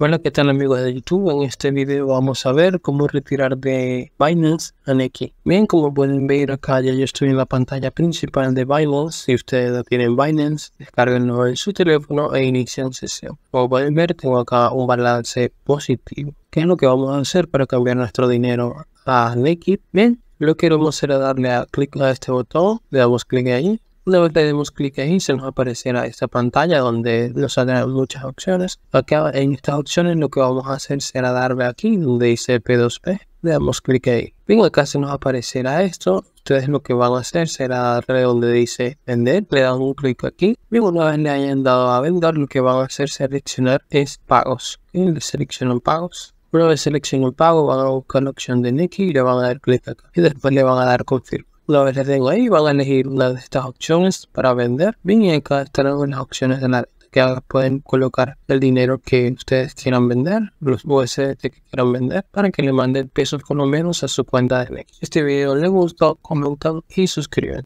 bueno ¿qué tal amigos de YouTube? En este video vamos a ver cómo retirar de Binance a Neki. Bien, como pueden ver acá ya yo estoy en la pantalla principal de Binance. Si ustedes tienen Binance, descarguenlo en su teléfono e inician sesión. Como pueden ver, tengo acá un balance positivo. ¿Qué es lo que vamos a hacer para cambiar nuestro dinero a Neki? Bien, lo que vamos a hacer es darle a clic a este botón, le damos clic ahí una vez le demos clic ahí, se nos aparecerá esta pantalla donde nos saldrán muchas opciones. Acá en estas opciones lo que vamos a hacer será darle aquí donde dice P2P. Le damos clic ahí. vengo acá se nos aparecerá esto. Ustedes lo que van a hacer será darle donde dice vender. Le damos un clic aquí. Bien, una vez le hayan dado a vender, lo que van a hacer seleccionar es pagos. Le seleccionan pagos. Una vez seleccionan el pago, van a buscar la opción de Nicky y le van a dar clic acá. Y después le van a dar confirmar. Lo que tengo ahí, van a elegir una de estas opciones para vender. Bien, y acá están algunas opciones en que pueden colocar el dinero que ustedes quieran vender, los USD que quieran vender, para que le manden pesos con lo menos a su cuenta de Si Este video les gustó, comentan y suscriben.